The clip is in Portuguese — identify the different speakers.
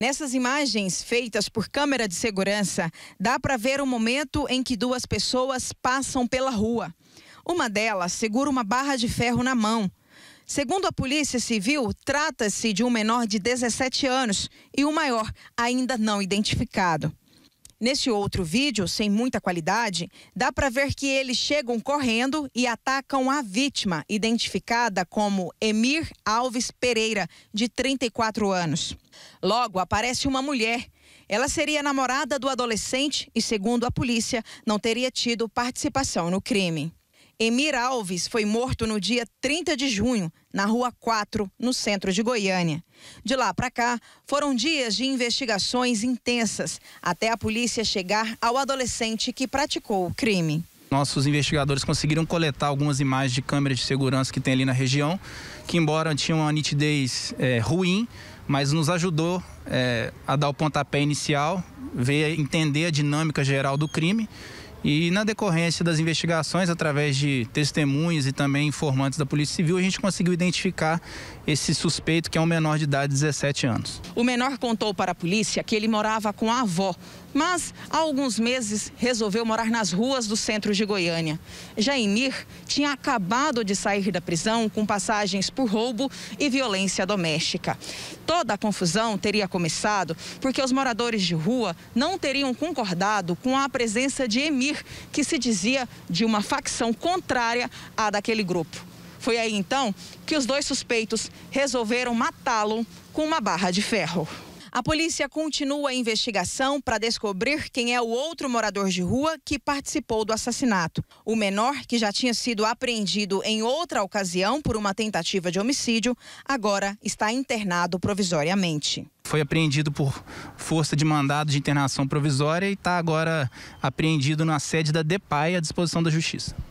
Speaker 1: Nessas imagens feitas por câmera de segurança, dá para ver o momento em que duas pessoas passam pela rua. Uma delas segura uma barra de ferro na mão. Segundo a Polícia Civil, trata-se de um menor de 17 anos e um maior, ainda não identificado. Nesse outro vídeo, sem muita qualidade, dá para ver que eles chegam correndo e atacam a vítima, identificada como Emir Alves Pereira, de 34 anos. Logo aparece uma mulher. Ela seria namorada do adolescente e, segundo a polícia, não teria tido participação no crime. Emir Alves foi morto no dia 30 de junho, na Rua 4, no centro de Goiânia. De lá para cá, foram dias de investigações intensas, até a polícia chegar ao adolescente que praticou o crime.
Speaker 2: Nossos investigadores conseguiram coletar algumas imagens de câmeras de segurança que tem ali na região, que, embora tinham uma nitidez é, ruim, mas nos ajudou é, a dar o pontapé inicial, ver, entender a dinâmica geral do crime e na decorrência das investigações, através de testemunhas e também informantes da Polícia Civil, a gente conseguiu identificar esse suspeito, que é um menor de idade de 17 anos.
Speaker 1: O menor contou para a polícia que ele morava com a avó, mas há alguns meses resolveu morar nas ruas do centro de Goiânia. Jaimir tinha acabado de sair da prisão com passagens por roubo e violência doméstica. Toda a confusão teria começado porque os moradores de rua não teriam concordado com a presença de Emir Jair, que se dizia de uma facção contrária à daquele grupo. Foi aí então que os dois suspeitos resolveram matá-lo com uma barra de ferro. A polícia continua a investigação para descobrir quem é o outro morador de rua que participou do assassinato. O menor, que já tinha sido apreendido em outra ocasião por uma tentativa de homicídio, agora está internado provisoriamente
Speaker 2: foi apreendido por força de mandado de internação provisória e está agora apreendido na sede da DEPAI à disposição da Justiça.